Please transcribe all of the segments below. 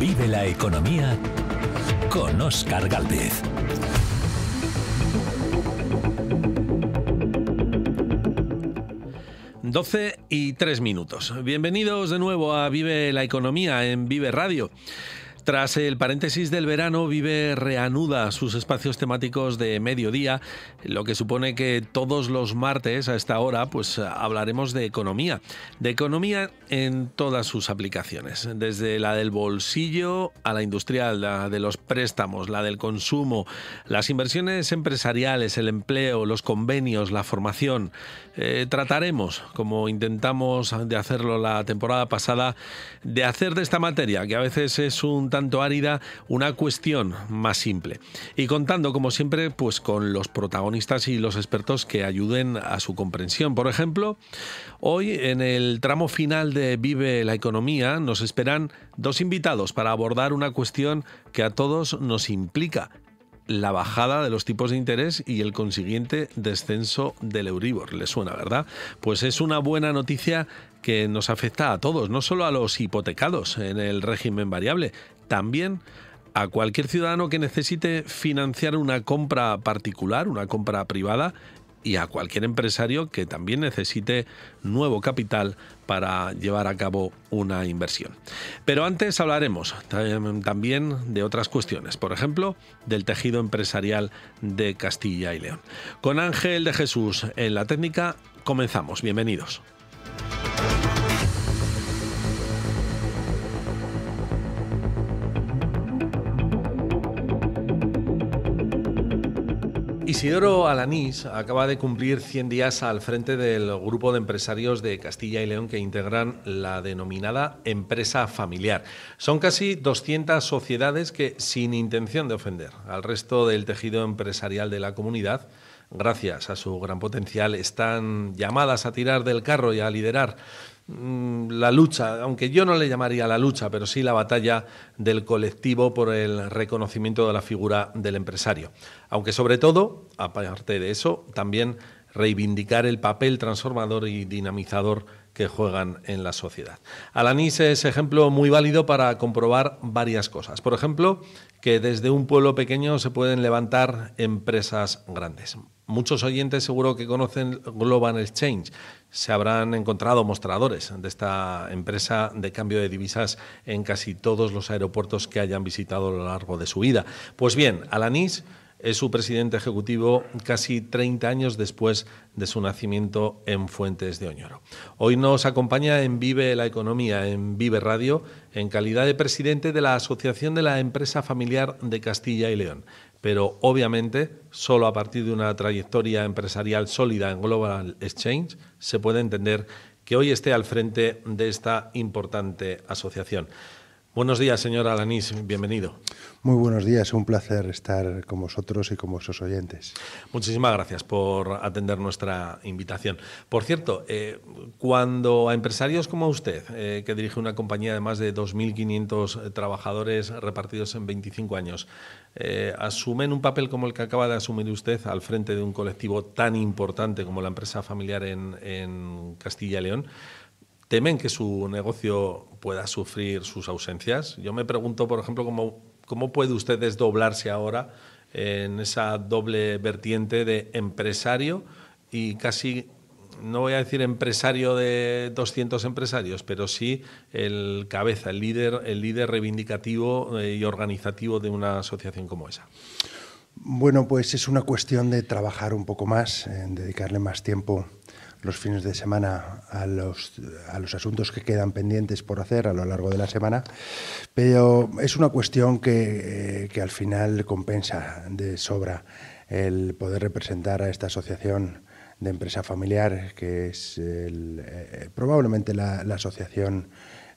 Vive la economía con Oscar Galdez. 12 y 3 minutos. Bienvenidos de nuevo a Vive la Economía en Vive Radio. Tras el paréntesis del verano, Vive reanuda sus espacios temáticos de mediodía, lo que supone que todos los martes a esta hora pues hablaremos de economía, de economía en todas sus aplicaciones, desde la del bolsillo a la industrial, la de los préstamos, la del consumo, las inversiones empresariales, el empleo, los convenios, la formación. Eh, trataremos, como intentamos de hacerlo la temporada pasada, de hacer de esta materia, que a veces es un tanto árida, una cuestión más simple. Y contando, como siempre, pues con los protagonistas y los expertos que ayuden a su comprensión. Por ejemplo, hoy en el tramo final de Vive la Economía nos esperan dos invitados para abordar una cuestión que a todos nos implica, la bajada de los tipos de interés y el consiguiente descenso del Euribor. ¿Le suena, verdad? Pues es una buena noticia que nos afecta a todos, no solo a los hipotecados en el régimen variable, también a cualquier ciudadano que necesite financiar una compra particular, una compra privada y a cualquier empresario que también necesite nuevo capital para llevar a cabo una inversión. Pero antes hablaremos también de otras cuestiones, por ejemplo, del tejido empresarial de Castilla y León. Con Ángel de Jesús en la técnica comenzamos. Bienvenidos. Isidoro Alanís acaba de cumplir 100 días al frente del grupo de empresarios de Castilla y León que integran la denominada empresa familiar. Son casi 200 sociedades que, sin intención de ofender al resto del tejido empresarial de la comunidad, gracias a su gran potencial, están llamadas a tirar del carro y a liderar Mm, la lucha, aunque yo no le llamaría la lucha, pero sí la batalla del colectivo por el reconocimiento de la figura del empresario. Aunque sobre todo, aparte de eso, también reivindicar el papel transformador y dinamizador que juegan en la sociedad. Alanis es ejemplo muy válido para comprobar varias cosas. Por ejemplo, que desde un pueblo pequeño se pueden levantar empresas grandes. Muchos oyentes seguro que conocen Global Exchange. Se habrán encontrado mostradores de esta empresa de cambio de divisas en casi todos los aeropuertos que hayan visitado a lo largo de su vida. Pues bien, Alanis es su presidente ejecutivo casi 30 años después de su nacimiento en Fuentes de Oñoro. Hoy nos acompaña en Vive la Economía, en Vive Radio, en calidad de presidente de la Asociación de la Empresa Familiar de Castilla y León. Pero obviamente, solo a partir de una trayectoria empresarial sólida en Global Exchange se puede entender que hoy esté al frente de esta importante asociación. Buenos días, señor Alanís, bienvenido. Muy buenos días, un placer estar con vosotros y con vuestros oyentes. Muchísimas gracias por atender nuestra invitación. Por cierto, eh, cuando a empresarios como usted, eh, que dirige una compañía de más de 2.500 trabajadores repartidos en 25 años, eh, asumen un papel como el que acaba de asumir usted al frente de un colectivo tan importante como la empresa familiar en, en Castilla y León, temen que su negocio pueda sufrir sus ausencias. Yo me pregunto, por ejemplo, cómo, puede usted desdoblarse ahora en esa doble vertiente de empresario y casi no voy a decir empresario de 200 empresarios, pero sí el cabeza, el líder, el líder reivindicativo eh, y organizativo de una asociación como esa. Bueno, pues es una cuestión de trabajar un poco más, en dedicarle más tiempo los fines de semana a los, a los asuntos que quedan pendientes por hacer a lo largo de la semana, pero es una cuestión que, eh, al final compensa de sobra el poder representar a esta asociación de empresa familiar, que es eh, probablemente la asociación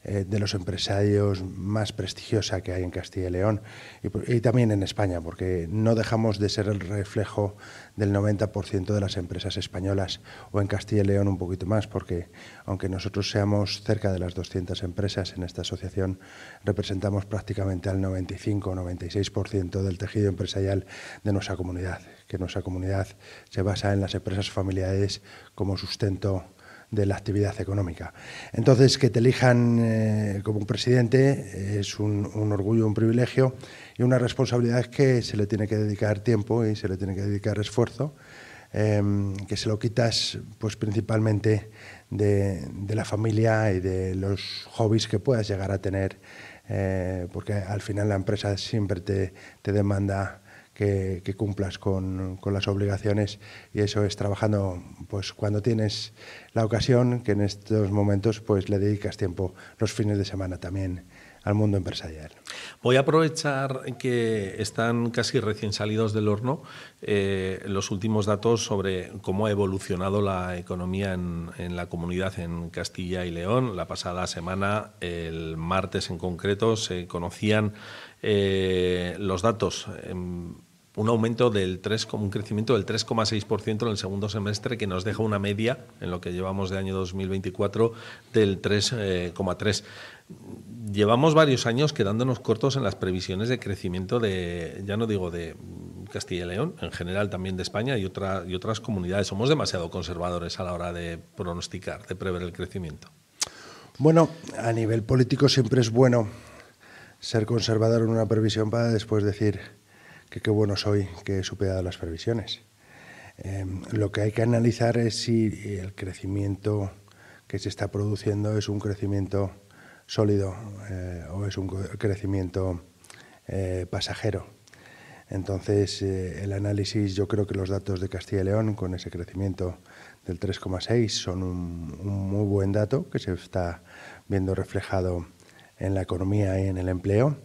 eh, de los empresarios más prestigiosa que hay en Castilla y León y, y también en España, porque no dejamos de ser el reflejo del 90% de las empresas españolas o en Castilla y León un poquito más, porque aunque nosotros seamos cerca de las 200 empresas en esta asociación, representamos prácticamente al 95 o 96% del tejido empresarial de nuestra comunidad, que nuestra comunidad se basa en las empresas familiares como sustento de la actividad económica. Entonces, que te elijan eh, como un presidente es un, orgullo, un privilegio y una responsabilidad que se le tiene que dedicar tiempo y se le tiene que dedicar esfuerzo, em, que se lo quitas pues, principalmente de, la familia y de los hobbies que puedas llegar a tener, eh, porque al final la empresa siempre te, te demanda que, cumplas con, las obligaciones y eso es trabajando pues cuando tienes la ocasión, que en estos momentos pues le dedicas tiempo los fines de semana también al mundo empresarial. Voy a aprovechar que están casi recién salidos del horno eh, los últimos datos sobre cómo ha evolucionado la economía en, la comunidad en Castilla y León. La pasada semana, el martes en concreto, se conocían eh, los datos. En, em, un aumento del 3, un crecimiento del 3,6% en el segundo semestre que nos deja una media en lo que llevamos de año 2024 del 3,3. Eh, llevamos varios años quedándonos cortos en las previsiones de crecimiento de, ya no digo de Castilla y León, en general también de España y, y otras comunidades. Somos demasiado conservadores a la hora de pronosticar, de prever el crecimiento. Bueno, a nivel político siempre es bueno ser conservador en una previsión para después decir, que qué bueno soy que he superado las previsiones. Em, lo que hay que analizar es si el crecimiento que se está produciendo es un crecimiento sólido eh, o es un crecimiento eh, pasajero. Entonces, eh, el análisis, yo creo que los datos de Castilla y León, con ese crecimiento del 3,6, son un, un, muy buen dato que se está viendo reflejado en la economía y en el empleo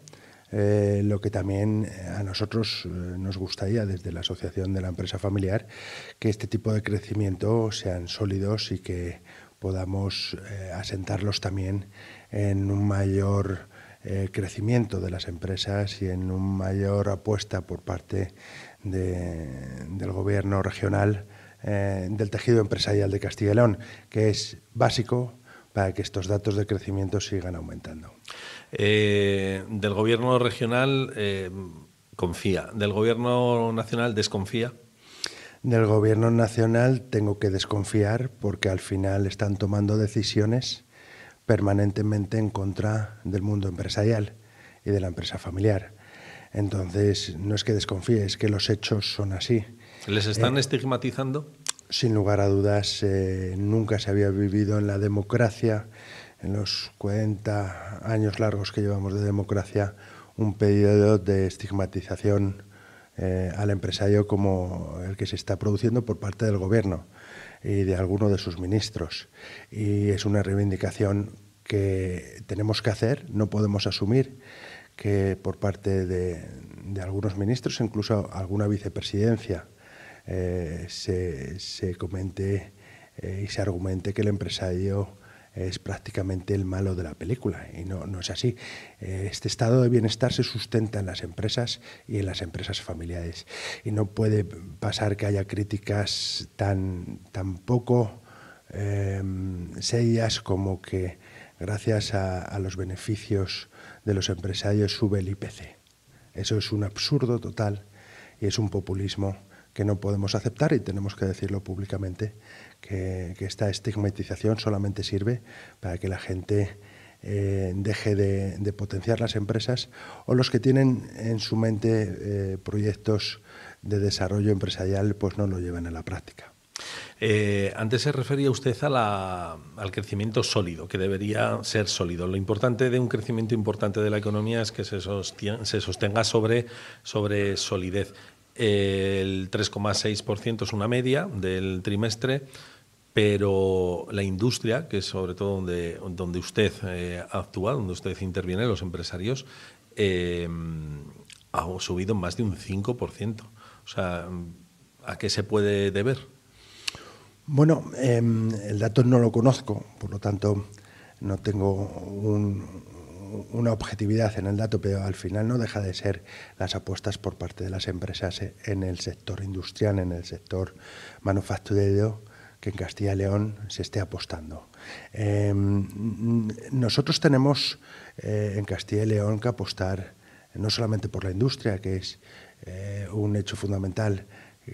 eh, lo que también eh, a nosotros eh, nos gustaría desde la Asociación de la Empresa Familiar, que este tipo de crecimiento sean sólidos y que podamos asentarlos también en un mayor crecimiento de las empresas y en una mayor apuesta por parte del gobierno regional del tejido empresarial de Castilla y León, que es básico para que estos datos de crecimiento sigan aumentando. Eh, del gobierno regional eh, confía, del gobierno nacional desconfía. Del gobierno nacional tengo que desconfiar porque al final están tomando decisiones permanentemente en contra del mundo empresarial y de la empresa familiar. Entonces, no es que desconfíe, es que los hechos son así. ¿Les están eh, estigmatizando? sin lugar a dudas, eh, nunca se había vivido en la democracia, en los 40 años largos que llevamos de democracia, un periodo de estigmatización eh, al empresario como el que se está produciendo por parte del gobierno y de algunos de sus ministros. Y es una reivindicación que tenemos que hacer, no podemos asumir que por parte de algunos ministros, incluso alguna vicepresidencia, eh, se, se, comente eh, y se argumente que el empresario es prácticamente el malo de la película y no, es así. Este estado de bienestar se sustenta en las empresas y en las empresas familiares y no puede pasar que haya críticas tan, poco em, serias como que gracias a, a, los beneficios de los empresarios sube el IPC. Eso es un absurdo total y es un populismo que no podemos aceptar y tenemos que decirlo públicamente, que, esta estigmatización solamente sirve para que la gente eh, deje de, potenciar las empresas o los que tienen en su mente eh, proyectos de desarrollo empresarial pues no lo lleven a la práctica. Eh, antes se refería usted al crecimiento sólido, que debería ser sólido. Lo importante de un crecimiento importante de la economía es que se, sostenga sobre, sobre solidez. El 3,6% es una media del trimestre, pero la industria, que es sobre todo donde, donde usted eh, actúa, donde usted interviene, los empresarios, eh, ha subido más de un 5%. O sea, ¿a qué se puede deber? Bueno, em, el dato no lo conozco, por lo tanto no tengo un, una objetividad en el dato, pero al final no deja de ser las apuestas por parte de las empresas en el sector industrial, en el sector manufacturero, que en Castilla y León se esté apostando. Em, nosotros tenemos eh, en Castilla y León que apostar no solamente por la industria, que es eh, un hecho fundamental,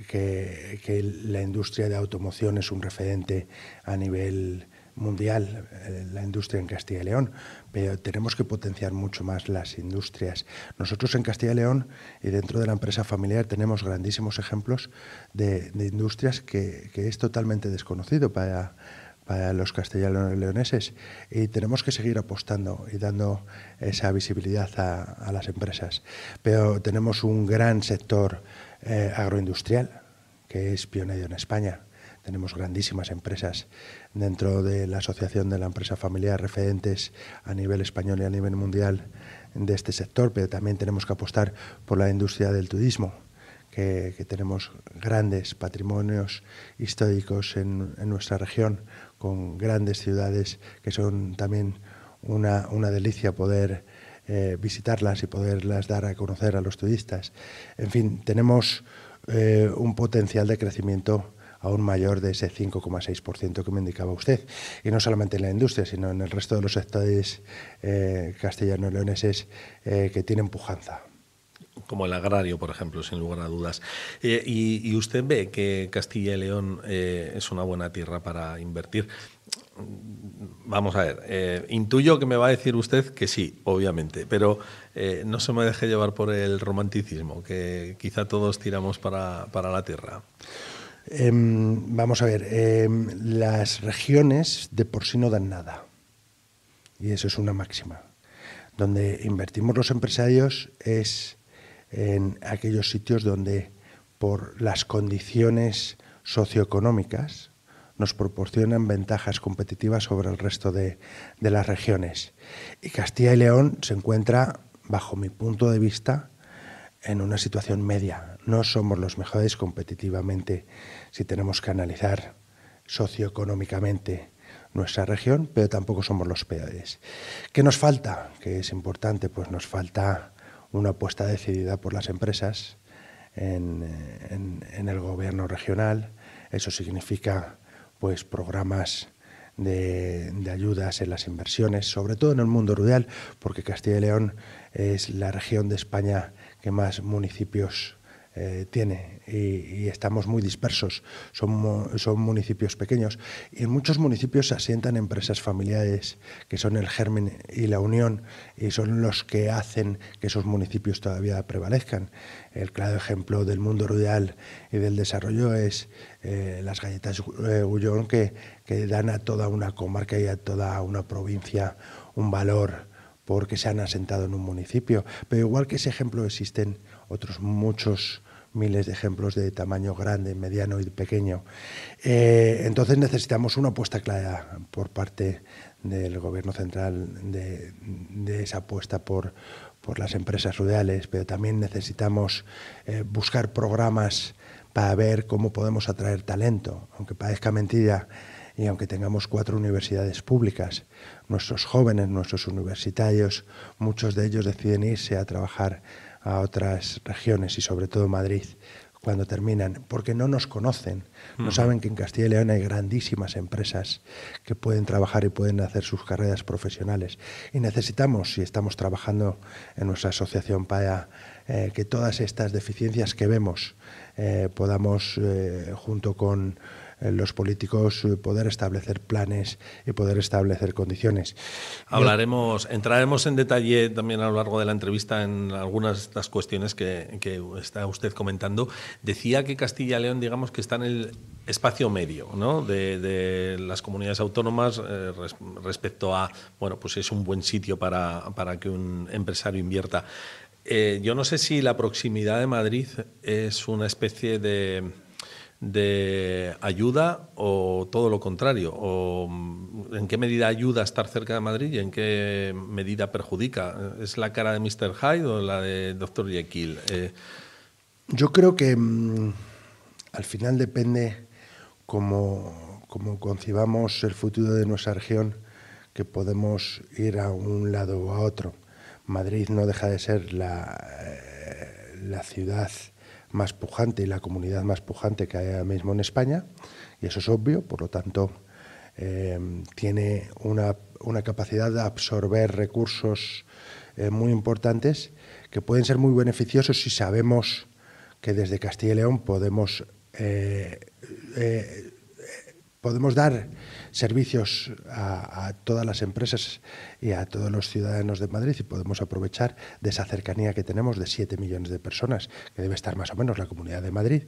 que, que, la industria de automoción es un referente a nivel mundial eh, la industria en Castilla y León, pero tenemos que potenciar mucho más las industrias. Nosotros en Castilla y León y dentro de la empresa familiar tenemos grandísimos ejemplos de, industrias que, es totalmente desconocido para, los castellano leoneses y tenemos que seguir apostando y dando esa visibilidad a, las empresas. Pero tenemos un gran sector eh, agroindustrial que es pionero en España tenemos grandísimas empresas dentro de la Asociación de la Empresa Familiar referentes a nivel español y a nivel mundial de este sector, pero también tenemos que apostar por la industria del turismo, que, tenemos grandes patrimonios históricos en, nuestra región, con grandes ciudades que son también una, delicia poder eh, visitarlas y poderlas dar a conocer a los turistas. En fin, tenemos eh, un potencial de crecimiento aún mayor de ese 5,6% que me indicaba usted. Y no solamente en la industria, sino en el resto de los sectores eh, castellano-leoneses eh, que tienen pujanza como el agrario, por ejemplo, sin lugar a dudas. Eh, y, usted ve que Castilla y León es una buena tierra para invertir. Vamos a ver, intuyo que me va a decir usted que sí, obviamente, pero no se me deje llevar por el romanticismo, que quizá todos tiramos para, para la tierra. Em, vamos a ver, em, las regiones de por sí no dan nada. Y eso es una máxima. Donde invertimos los empresarios es en aquellos sitios donde por las condiciones socioeconómicas nos proporcionan ventajas competitivas sobre el resto de, de las regiones. Y Castilla y León se encuentra, bajo mi punto de vista, en una situación media. No somos los mejores competitivamente si tenemos que analizar socioeconómicamente nuestra región, pero tampoco somos los peores. ¿Qué nos falta? Que es importante, pues nos falta una apuesta decidida por las empresas eh, en, el gobierno regional. Eso significa pues programas de, de, ayudas en las inversiones, sobre todo en el mundo rural, porque Castilla y León es la región de España que más municipios eh, tiene y, estamos muy dispersos. Son, son municipios pequeños y en muchos municipios se asientan empresas familiares que son el germen y la unión y son los que hacen que esos municipios todavía prevalezcan. El claro ejemplo del mundo rural y del desarrollo es eh, las galletas eh, Gullón que, que dan a toda una comarca y a toda una provincia un valor porque se han asentado en un municipio. Pero igual que ese ejemplo existen otros muchos miles de ejemplos de tamaño grande, mediano y pequeño. Eh, entonces necesitamos una apuesta clara por parte del gobierno central de, esa apuesta por, las empresas rurales, pero también necesitamos eh, buscar programas para ver cómo podemos atraer talento, aunque parezca mentira y aunque tengamos cuatro universidades públicas, nuestros jóvenes, nuestros universitarios, muchos de ellos deciden irse a trabajar a otras regiones y sobre todo Madrid cuando terminan, porque no nos conocen, no saben que en Castilla y León hay grandísimas empresas que pueden trabajar y pueden hacer sus carreras profesionales. Y necesitamos, si estamos trabajando en nuestra asociación para e eh, que todas estas deficiencias que vemos eh, podamos, eh, junto con los políticos eh, poder establecer planes y poder establecer condiciones. Hablaremos, entraremos en detalle también a lo largo de la entrevista en algunas de las cuestiones que, está usted comentando. Decía que Castilla y León, digamos que está en el espacio medio ¿no? de, las comunidades autónomas eh, respecto a, bueno, pues es un buen sitio para, que un empresario invierta. Eh, yo no sé si la proximidad de Madrid es una especie de de ayuda o todo lo contrario? ¿O mm, en qué medida ayuda estar cerca de Madrid y en qué medida perjudica? ¿Es la cara de Mr. Hyde o la de Dr. Jekyll? Eh, Yo creo que mm, al final depende cómo, concibamos el futuro de nuestra región, que podemos ir a un lado o a otro. Madrid no deja de ser la, eh, la ciudad más pujante y la comunidad más pujante que hay ahora mismo en España, y eso es obvio, por lo tanto, eh, tiene una, una, capacidad de absorber recursos eh, muy importantes que pueden ser muy beneficiosos si sabemos que desde Castilla y León podemos eh, podemos dar servicios a, todas las empresas y a todos los ciudadanos de Madrid y podemos aprovechar de esa cercanía que tenemos de 7 millones de personas, que debe estar más o menos la comunidad de Madrid,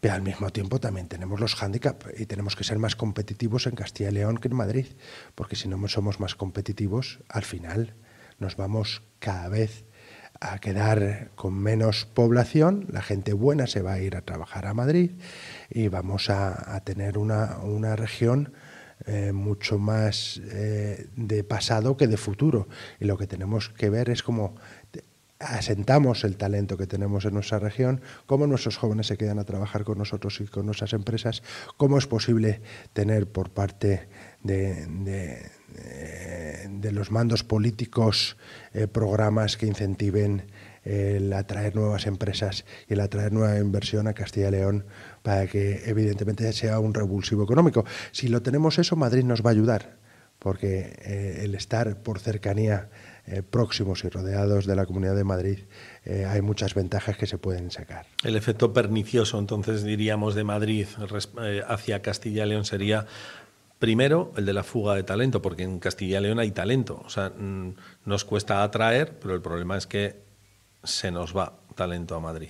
pero al mismo tiempo también tenemos los hándicaps y tenemos que ser más competitivos en Castilla y León que en Madrid, porque si no somos más competitivos, al final nos vamos cada vez a quedar con menos población, la gente buena se va a ir a trabajar a Madrid y vamos a, tener una, región eh, mucho más eh, de pasado que de futuro. Y lo que tenemos que ver es cómo asentamos el talento que tenemos en nuestra región, cómo nuestros jóvenes se quedan a trabajar con nosotros y con nuestras empresas, cómo es posible tener por parte de, eh, los mandos políticos programas que incentiven el atraer nuevas empresas y el atraer nueva inversión a Castilla y León para que evidentemente sea un revulsivo económico. Si lo tenemos eso, Madrid nos va a ayudar, porque eh, el estar por cercanía eh, próximos y rodeados de la Comunidad de Madrid, eh, hay muchas ventajas que se pueden sacar. El efecto pernicioso, entonces, diríamos, de Madrid hacia Castilla y León sería Primero, el de la fuga de talento, porque en Castilla y León hay talento. O sea, mm, nos cuesta atraer, pero el problema es que se nos va talento a Madrid.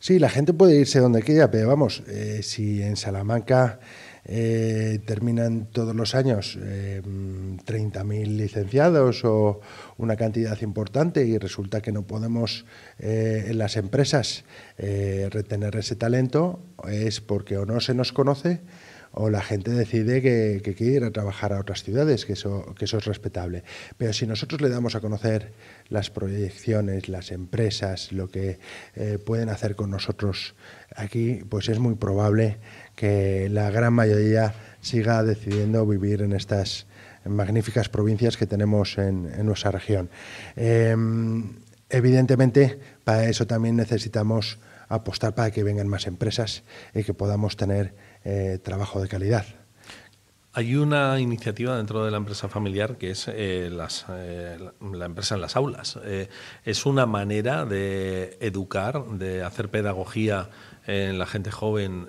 Sí, la gente puede irse donde quiera, pero vamos, eh, si en Salamanca eh, terminan todos los años 30.000 eh, licenciados o una cantidad importante y resulta que no podemos en las empresas retener ese talento, es porque o no se nos conoce o la gente decide que, quiere ir a trabajar a otras ciudades, que eso, es respetable. Pero si nosotros le damos a conocer las proyecciones, las empresas, lo que eh, pueden hacer con nosotros aquí, pues es muy probable que la gran mayoría siga decidiendo vivir en estas magníficas provincias que tenemos en, nuestra región. Em, evidentemente, para eso también necesitamos apostar para que vengan más empresas y que podamos tener eh, trabajo de calidad. Hay una iniciativa dentro de la empresa familiar que es eh, eh, la empresa en las aulas. es una manera de educar, de hacer pedagogía en la gente joven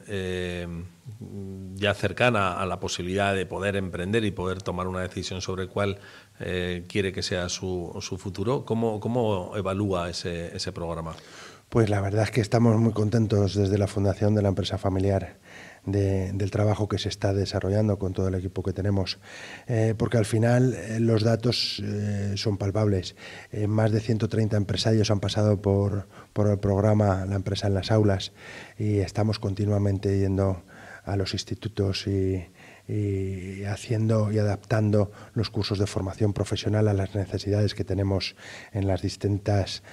ya cercana a la posibilidad de poder emprender y poder tomar una decisión sobre cuál quiere que sea su, futuro. ¿Cómo, ¿Cómo, evalúa ese programa? Pues la verdad es que estamos muy contentos desde la fundación de la empresa familiar del trabajo que se está desarrollando con todo el equipo que tenemos, eh, porque al final eh, los datos eh, son palpables. más de 130 empresarios han pasado por, el programa La empresa en las aulas y estamos continuamente yendo a los institutos y, haciendo y adaptando los cursos de formación profesional a las necesidades que tenemos en las distintas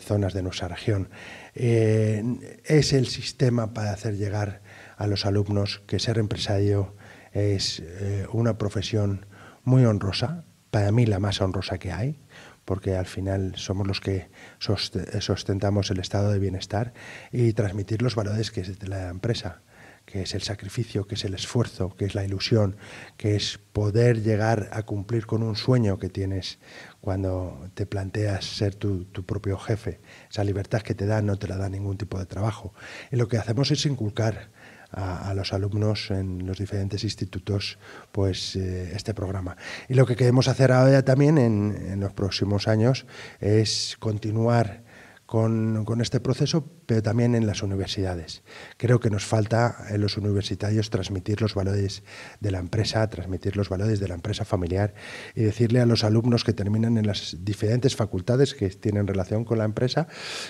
zonas de nuestra región. es el sistema para hacer llegar a los alumnos que ser empresario es eh, una profesión muy honrosa, para mí la más honrosa que hay, porque al final somos los que sostentamos el estado de bienestar y transmitir los valores que es de la empresa, que es el sacrificio, que es el esfuerzo, que es la ilusión, que es poder llegar a cumplir con un sueño que tienes cuando te planteas ser tu, tu propio jefe. Esa libertad que te da no te la da ningún tipo de trabajo. Y lo que hacemos es inculcar a, los alumnos en los diferentes institutos pues eh, este programa. Y lo que queremos hacer ahora también en los próximos años es continuar con, este proceso, pero también en las universidades. Creo que nos falta en los universitarios transmitir los valores de la empresa, transmitir los valores de la empresa familiar y decirle a los alumnos que terminan en las diferentes facultades que tienen relación con la empresa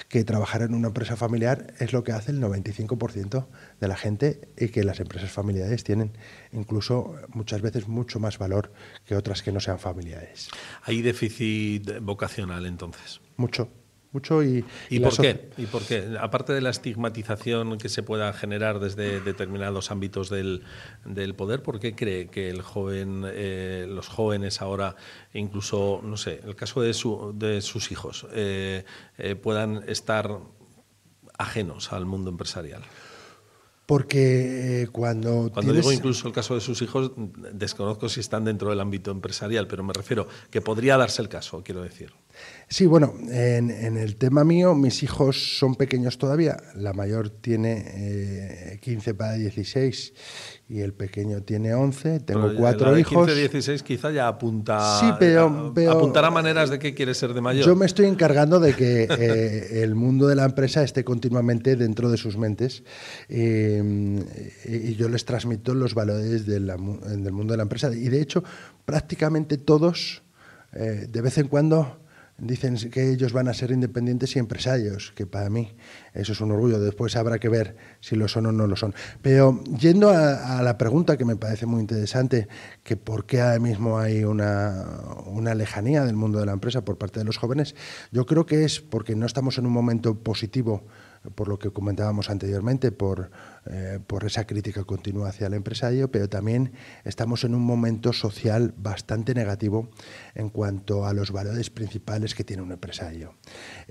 que trabajar en una empresa familiar es lo que hace el 95% de la gente y que las empresas familiares tienen incluso muchas veces mucho más valor que otras que no sean familiares. ¿Hay déficit vocacional entonces? Mucho mucho y... por qué? ¿Y por qué? Aparte de la estigmatización que se pueda generar desde determinados ámbitos del, poder, ¿por qué cree que el joven, eh, los jóvenes ahora, incluso, no sé, el caso de, de sus hijos, eh, eh, puedan estar ajenos al mundo empresarial? Porque cuando. Cuando digo incluso el caso de sus hijos, desconozco si están dentro del ámbito empresarial, pero me refiero que podría darse el caso, quiero decir. Sí, bueno, en, el tema mío, mis hijos son pequeños todavía. La mayor tiene 15 eh, para 16 y el pequeño tiene 11. Tengo cuatro la de hijos. 15, 16 quizá ya apunta. apuntará maneras de que quiere ser de mayor. Yo me estoy encargando de que eh, el mundo de la empresa esté continuamente dentro de sus mentes eh, y yo les transmito los valores del mundo de la empresa. Y de hecho, prácticamente todos, de vez en cuando dicen que ellos van a ser independientes y empresarios, que para mí eso es un orgullo. Después habrá que ver si lo son o no lo son. Pero yendo a, la pregunta que me parece muy interesante, que por qué ahora mismo hay una, lejanía del mundo de la empresa por parte de los jóvenes, yo creo que es porque no estamos en un momento positivo por lo que comentábamos anteriormente, por, eh, esa crítica continua hacia el empresario, pero también estamos en un momento social bastante negativo en cuanto a los valores principales que tiene un empresario.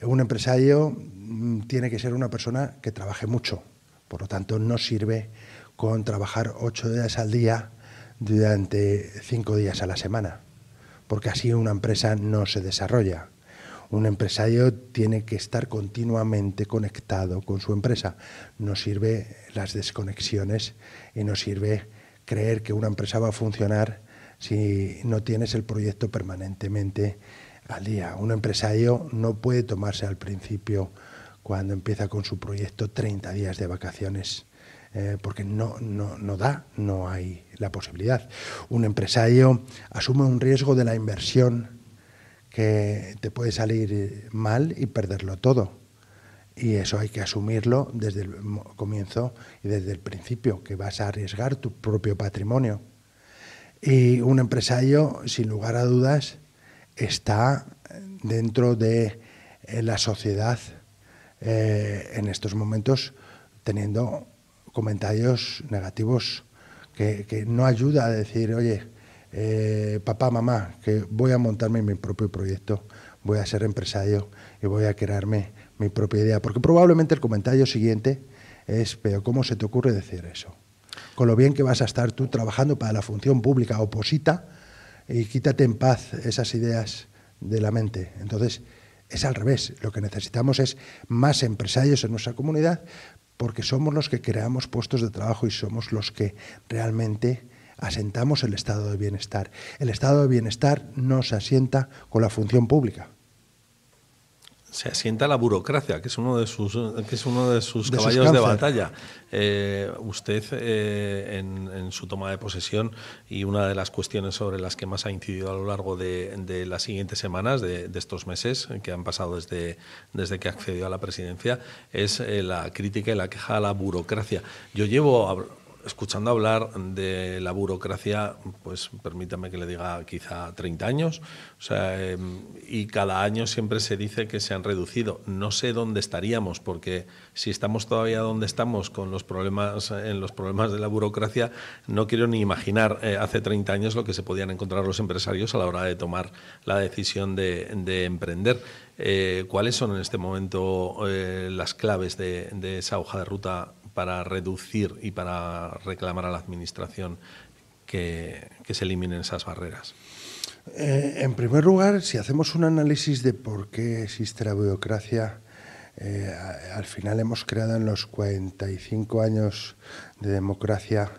Un empresario mm, tiene que ser una persona que trabaje mucho, por lo tanto no sirve con trabajar ocho días al día durante cinco días a la semana, porque así una empresa no se desarrolla. Un empresario tiene que estar continuamente conectado con su empresa. No sirve las desconexiones y no sirve creer que una empresa va a funcionar si no tienes el proyecto permanentemente al día. Un empresario no puede tomarse al principio, cuando empieza con su proyecto, 30 días de vacaciones. Eh, porque no, no, no, da, no hay la posibilidad. Un empresario asume un riesgo de la inversión que te puede salir mal y perderlo todo. Y eso hay que asumirlo desde el comienzo y desde el principio, que vas a arriesgar tu propio patrimonio. Y un empresario, sin lugar a dudas, está dentro de eh, la sociedad eh, en estos momentos teniendo comentarios negativos que, que no ayuda a decir, oye, eh, papá, mamá, que voy a montarme mi propio proyecto, voy a ser empresario y voy a crearme mi propia idea. Porque probablemente el comentario siguiente es, pero ¿cómo se te ocurre decir eso? Con lo bien que vas a estar tú trabajando para la función pública oposita y quítate en paz esas ideas de la mente. Entonces, es al revés. Lo que necesitamos es más empresarios en nuestra comunidad porque somos los que creamos puestos de trabajo y somos los que realmente asentamos el estado de bienestar. El estado de bienestar no se asienta con la función pública. Se asienta la burocracia, que es uno de sus, que es uno de sus caballos de batalla. Eh, usted, eh, en, su toma de posesión, y una de las cuestiones sobre las que más ha incidido a lo largo de, las siguientes semanas, de, estos meses que han pasado desde, desde que accedió a la presidencia, es eh, la crítica y la queja a la burocracia. Yo llevo escuchando hablar de la burocracia, pues permítame que le diga quizá 30 años, em, y cada año siempre se dice que se han reducido. No sé dónde estaríamos, porque si estamos todavía donde estamos con los problemas, en los problemas de la burocracia, no quiero ni imaginar eh, hace 30 años lo que se podían encontrar los empresarios a la hora de tomar la decisión de, emprender. Eh, ¿Cuáles son en este momento eh, las claves de, de esa hoja de ruta para reducir y para reclamar a la Administración que, se eliminen esas barreras? Eh, en primer lugar, si hacemos un análisis de por qué existe la burocracia, eh, al final hemos creado en los 45 años de democracia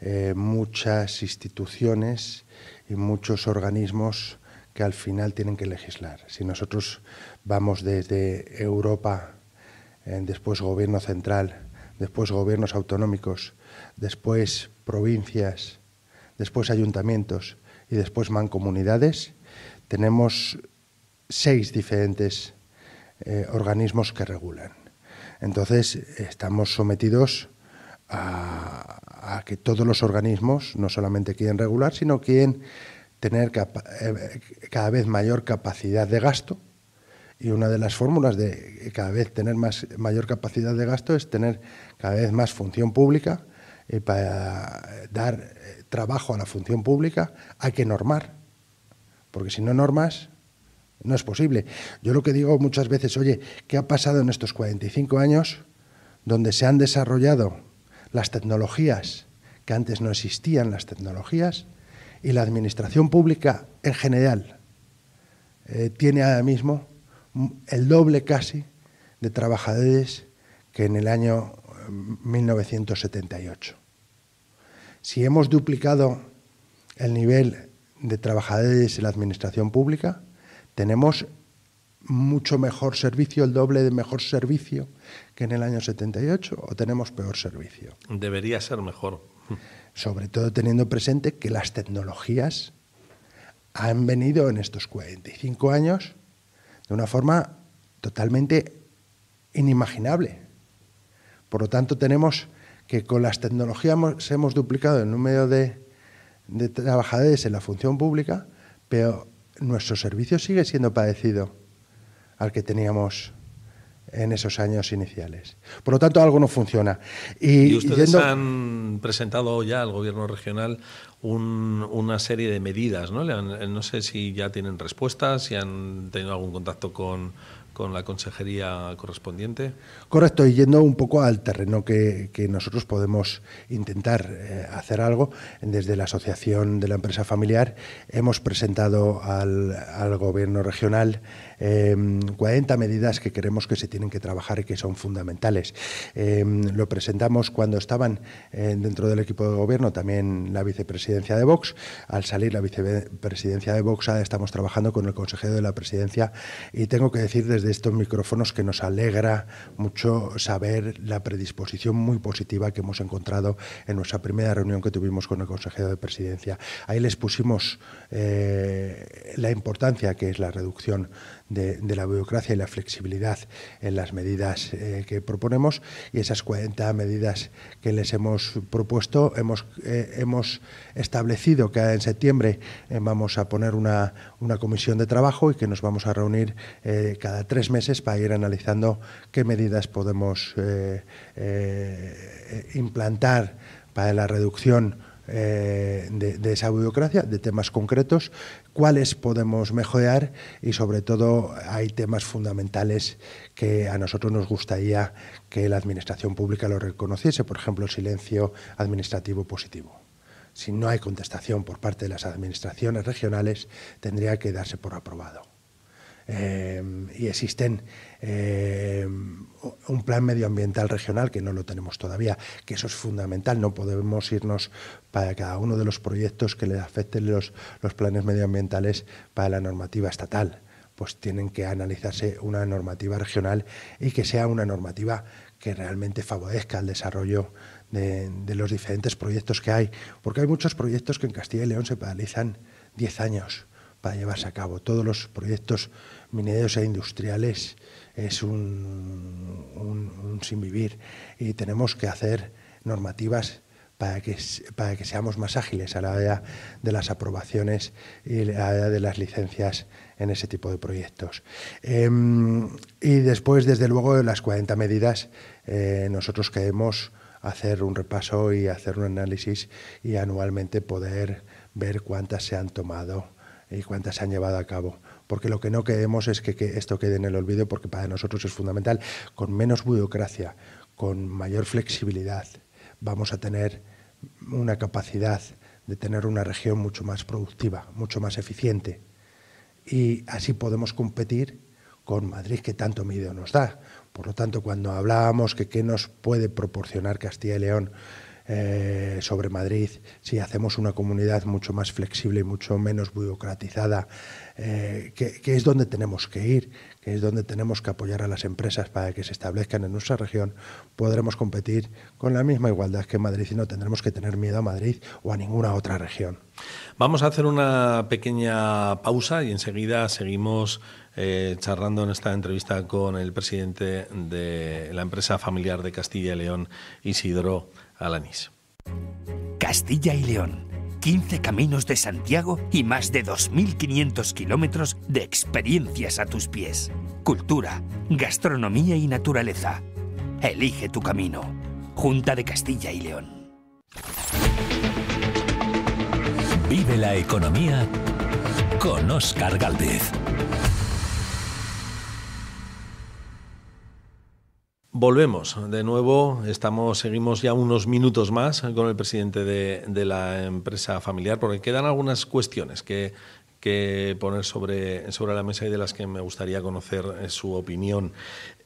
eh, muchas instituciones y muchos organismos que al final tienen que legislar. Si nosotros vamos desde Europa, después gobierno central, después gobiernos autonómicos, después provincias, después ayuntamientos y después mancomunidades, tenemos seis diferentes eh, organismos que regulan. Entonces, estamos sometidos a, que todos los organismos no solamente quieren regular, sino quieren tener eh, cada vez mayor capacidad de gasto y una de las fórmulas de cada vez tener más, mayor capacidad de gasto es tener cada vez más función pública y eh, para dar eh, trabajo a la función pública. Hay que normar, porque si no normas, no es posible. Yo lo que digo muchas veces, oye, ¿qué ha pasado en estos 45 años donde se han desarrollado las tecnologías que antes no existían, las tecnologías, y la administración pública en general eh, tiene ahora mismo el doble casi de trabajadores que en el año 1978. Eh, si hemos duplicado el nivel de trabajadores en la administración pública, tenemos mucho mejor servicio, el doble de mejor servicio que en el año 78, o tenemos peor servicio. Debería ser mejor. Sobre todo teniendo presente que las tecnologías han venido en estos 45 años de una forma totalmente inimaginable. Por lo tanto, tenemos que con las tecnologías hemos, duplicado el número de, de trabajadores en la función pública, pero nuestro servicio sigue siendo parecido al que teníamos en esos años iniciales. Por lo tanto, algo no funciona. ¿Y, ustedes han presentado ya al gobierno regional una serie de medidas? ¿no? Eh, no sé si ya tienen respuestas, si han tenido algún contacto con, la consejería correspondiente. Correcto, y yendo un poco al terreno que, nosotros podemos intentar eh, hacer algo, desde la Asociación de la Empresa Familiar hemos presentado al, al Gobierno Regional 40 em, medidas que creemos que se tienen que trabajar y que son fundamentales. Em, lo presentamos cuando estaban eh, dentro del equipo de gobierno también la vicepresidencia de Vox. Al salir la vicepresidencia de Vox, estamos trabajando con el consejero de la presidencia y tengo que decir desde estos micrófonos que nos alegra mucho saber la predisposición muy positiva que hemos encontrado en nuestra primera reunión que tuvimos con el consejero de presidencia. Ahí les pusimos eh, la importancia que es la reducción de, la burocracia y la flexibilidad en las medidas eh, que proponemos y esas 40 medidas que les hemos propuesto hemos, eh, establecido que en septiembre eh, vamos a poner una, una, comisión de trabajo y que nos vamos a reunir cada tres meses para ir analizando qué medidas podemos implantar para la reducción eh, de, de, esa burocracia, de temas concretos, cuáles podemos mejorar y sobre todo hay temas fundamentales que a nosotros nos gustaría que la Administración Pública lo reconociese, por ejemplo, el silencio administrativo positivo. Si no hay contestación por parte de las administraciones regionales, tendría que darse por aprobado. Eh, y existen eh, un plan medioambiental regional que no lo tenemos todavía, que eso es fundamental, no podemos irnos para cada uno de los proyectos que le afecten los, los planes medioambientales para la normativa estatal pues tienen que analizarse una normativa regional y que sea una normativa que realmente favorezca el desarrollo de, de, los diferentes proyectos que hay. Porque hay muchos proyectos que en Castilla y León se paralizan 10 años para llevarse a cabo. Todos los proyectos mineros e industriales es un, un, un sinvivir y tenemos que hacer normativas para que, para que seamos más ágiles a la hora de las aprobaciones y a la hora de las licencias en ese tipo de proyectos. Em, y después, desde luego, de las 40 medidas, eh, nosotros queremos hacer un repaso y hacer un análisis y anualmente poder ver cuántas se han tomado y cuántas se han llevado a cabo. Porque lo que no queremos es que, que esto quede en el olvido, porque para nosotros es fundamental. Con menos burocracia, con mayor flexibilidad, vamos a tener una capacidad de tener una región mucho más productiva, mucho más eficiente. Y así podemos competir con Madrid, que tanto miedo nos da. Por lo tanto, cuando hablábamos que qué nos puede proporcionar Castilla y León eh, sobre Madrid, si hacemos una comunidad mucho más flexible y mucho menos burocratizada, eh, que, es donde tenemos que ir, que es donde tenemos que apoyar a las empresas para que se establezcan en nuestra región, podremos competir con la misma igualdad que Madrid y no tendremos que tener miedo a Madrid o a ninguna otra región. Vamos a hacer una pequeña pausa y enseguida seguimos eh, charlando en esta entrevista con el presidente de la empresa familiar de Castilla y León, Isidro Alanis. Castilla y León. 15 caminos de Santiago y más de 2.500 kilómetros de experiencias a tus pies. Cultura, gastronomía y naturaleza. Elige tu camino. Junta de Castilla y León. Vive la economía con Oscar Galdez. Volvemos, de nuevo, estamos, seguimos ya unos minutos más con el presidente de, la empresa familiar, porque quedan algunas cuestiones que, poner sobre, sobre, la mesa y de las que me gustaría conocer eh, su opinión.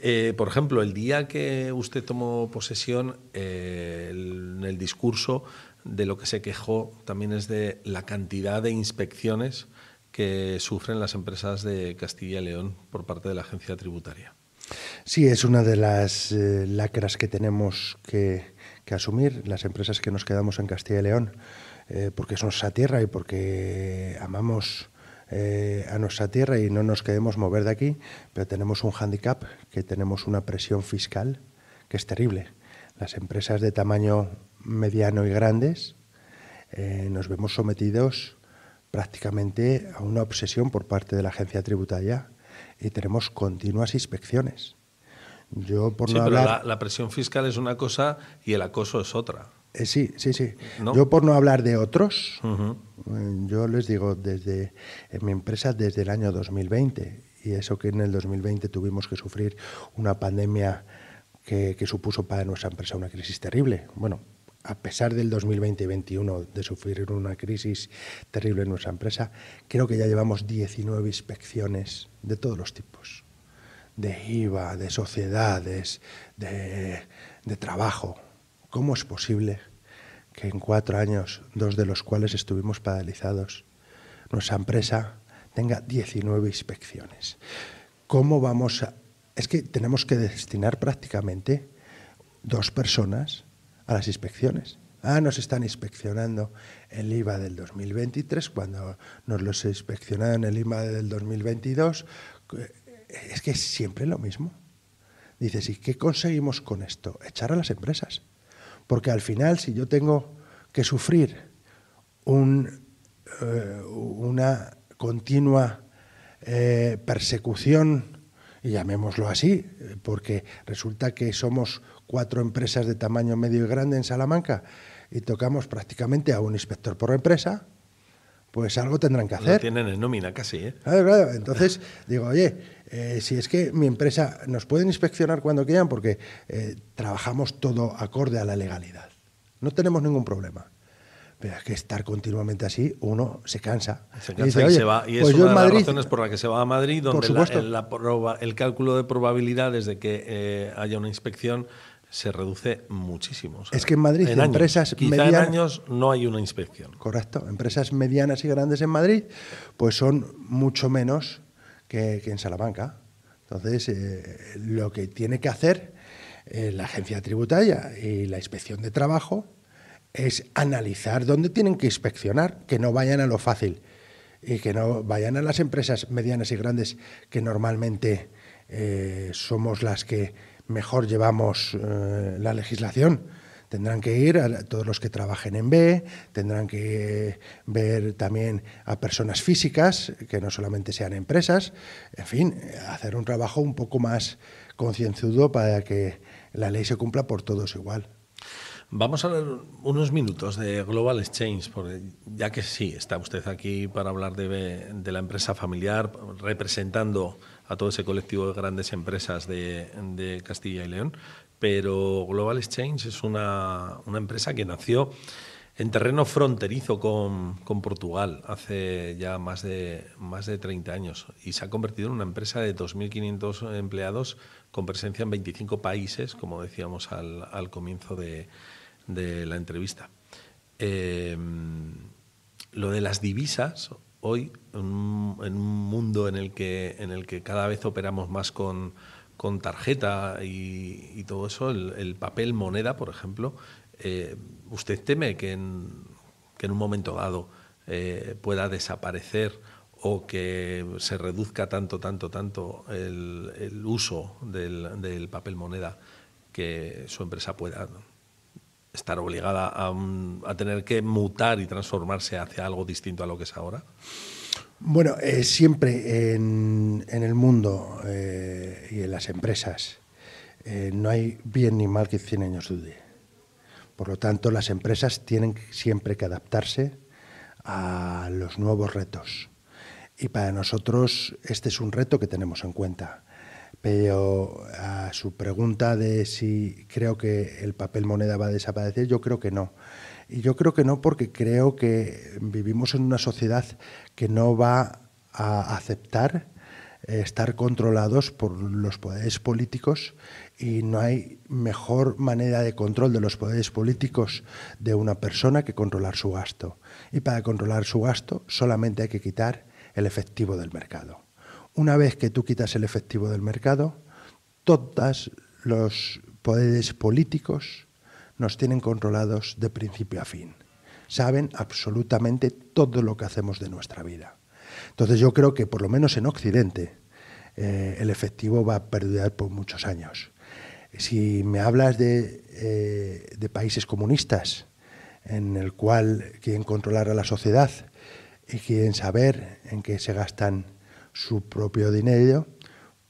Eh, por ejemplo, el día que usted tomó posesión, eh, en el, discurso de lo que se quejó también es de la cantidad de inspecciones que sufren las empresas de Castilla y León por parte de la agencia tributaria. Sí, es una de las eh, lacras que tenemos que, asumir las empresas que nos quedamos en Castilla y León, eh, porque es nuestra tierra y porque amamos eh, a nuestra tierra y no nos queremos mover de aquí, pero tenemos un handicap, que tenemos una presión fiscal que es terrible. Las empresas de tamaño mediano y grandes nos vemos sometidos prácticamente a una obsesión por parte de la agencia tributaria y tenemos continuas inspecciones. Yo, por no hablar... la, presión fiscal es una cosa y el acoso es otra. Eh, sí, sí, sí. Yo, por no hablar de otros, eh, yo les digo, desde en mi empresa, desde el año 2020, y eso que en el 2020 tuvimos que sufrir una pandemia que, que supuso para nuestra empresa una crisis terrible. Bueno, a pesar del 2020 y 2021 de sufrir una crisis terrible en nuestra empresa, creo que ya llevamos 19 inspecciones de todos los tipos, de IVA, de sociedades, de, de trabajo. ¿Cómo es posible que en cuatro años, dos de los cuales estuvimos paralizados, nuestra empresa tenga 19 inspecciones? ¿Cómo vamos a...? Es que tenemos que destinar prácticamente dos personas a las inspecciones. Ah, nos están inspeccionando el IVA del 2023, cuando nos los inspeccionaron el IVA del 2022. Eh, es que es siempre lo mismo. Dices, ¿y qué conseguimos con esto? Echar a las empresas. Porque al final, si yo tengo que sufrir un, eh, una continua eh, persecución, y llamémoslo así, porque resulta que somos cuatro empresas de tamaño medio y grande en Salamanca y tocamos prácticamente a un inspector por empresa, pues algo tendrán que hacer. Lo tienen en nómina casi, ¿eh? claro. Entonces digo, oye, eh, si es que mi empresa nos pueden inspeccionar cuando quieran porque eh, trabajamos todo acorde a la legalidad. No tenemos ningún problema. Pero es que estar continuamente así, uno se cansa. y, se va. Pues es una de las razones por la que se va a Madrid, donde el, cálculo de probabilidades de que eh, haya una inspección se reduce muchísimo. es que en Madrid en empresas medianas... años no hay una inspección. Correcto. Empresas medianas y grandes en Madrid pues son mucho menos que, en Salamanca. Entonces, eh, lo que tiene que hacer eh, la agencia tributaria y la inspección de trabajo es analizar dónde tienen que inspeccionar, que no vayan a lo fácil y que no vayan a las empresas medianas y grandes que normalmente eh, somos las que mejor llevamos eh, la legislación. Tendrán que ir a todos los que trabajen en B, tendrán que ver también a personas físicas, que no solamente sean empresas, en fin, hacer un trabajo un poco más concienzudo para que la ley se cumpla por todos igual. Vamos a hablar unos minutos de Global Exchange, porque ya que sí, está usted aquí para hablar de la empresa familiar, representando a todo ese colectivo de grandes empresas de, Castilla y León. Pero Global Exchange es una, empresa que nació en terreno fronterizo con, Portugal hace ya más de, más de 30 años y se ha convertido en una empresa de 2.500 empleados con presencia en 25 países, como decíamos al, comienzo de, la entrevista. Eh, lo de las divisas hoy en un mundo en el que, en el que cada vez operamos más con, tarjeta y, todo eso, el, papel moneda, por ejemplo, eh, ¿usted teme que en, que en, un momento dado eh, pueda desaparecer o que se reduzca tanto, tanto, tanto el, uso del, papel moneda que su empresa pueda? estar obligada a, tener que mutar y transformarse hacia algo distinto a lo que es ahora? Bueno, eh, siempre en, el mundo eh, y en las empresas eh, no hay bien ni mal que 100 años dure. Por lo tanto, las empresas tienen siempre que adaptarse a los nuevos retos. Y para nosotros este es un reto que tenemos en cuenta. Pero a su pregunta de si creo que el papel moneda va a desaparecer, yo creo que no. Y yo creo que no porque creo que vivimos en una sociedad que no va a aceptar eh, estar controlados por los poderes políticos y no hay mejor manera de control de los poderes políticos de una persona que controlar su gasto. Y para controlar su gasto solamente hay que quitar el efectivo del mercado una vez que tú quitas el efectivo del mercado, todos los poderes políticos nos tienen controlados de principio a fin. Saben absolutamente todo lo que hacemos de nuestra vida. Entonces yo creo que por lo menos en Occidente eh, el efectivo va a perdurar por muchos años. Si me hablas de, eh, de países comunistas, en el cual quieren controlar a la sociedad y quieren saber en qué se gastan su propio dinero,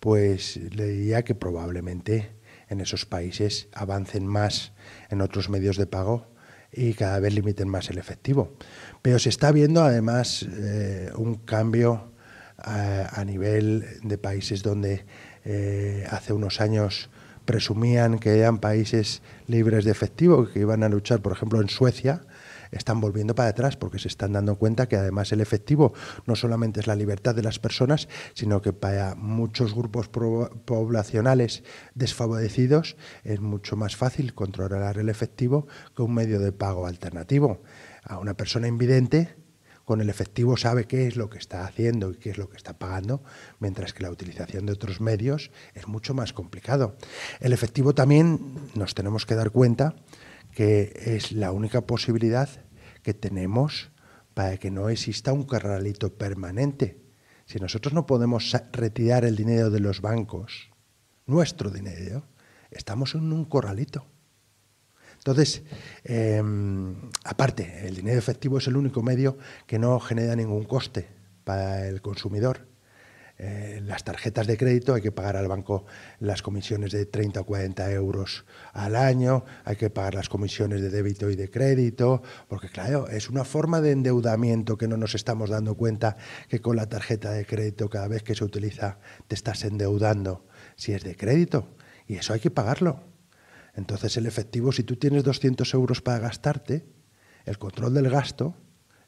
pues le diría que probablemente en esos países avancen más en otros medios de pago y cada vez limiten más el efectivo. Pero se está viendo además eh, un cambio eh, a, nivel de países donde eh, hace unos años presumían que eran países libres de efectivo, que iban a luchar, por ejemplo, en Suecia, están volviendo para atrás porque se están dando cuenta que además el efectivo no solamente es la libertad de las personas, sino que para muchos grupos poblacionales desfavorecidos es mucho más fácil controlar el efectivo que un medio de pago alternativo. A una persona invidente con el efectivo sabe qué es lo que está haciendo y qué es lo que está pagando, mientras que la utilización de otros medios es mucho más complicado. El efectivo también nos tenemos que dar cuenta que es la única posibilidad que tenemos para que no exista un corralito permanente. Si nosotros no podemos retirar el dinero de los bancos, nuestro dinero, estamos en un corralito. Entonces, em, aparte, el dinero efectivo es el único medio que no genera ningún coste para el consumidor. Eh, las tarjetas de crédito, hay que pagar al banco las comisiones de 30 o 40 euros al año, hay que pagar las comisiones de débito y de crédito, porque claro, es una forma de endeudamiento que no nos estamos dando cuenta que con la tarjeta de crédito cada vez que se utiliza te estás endeudando si es de crédito, y eso hay que pagarlo. Entonces el efectivo, si tú tienes 200 euros para gastarte, el control del gasto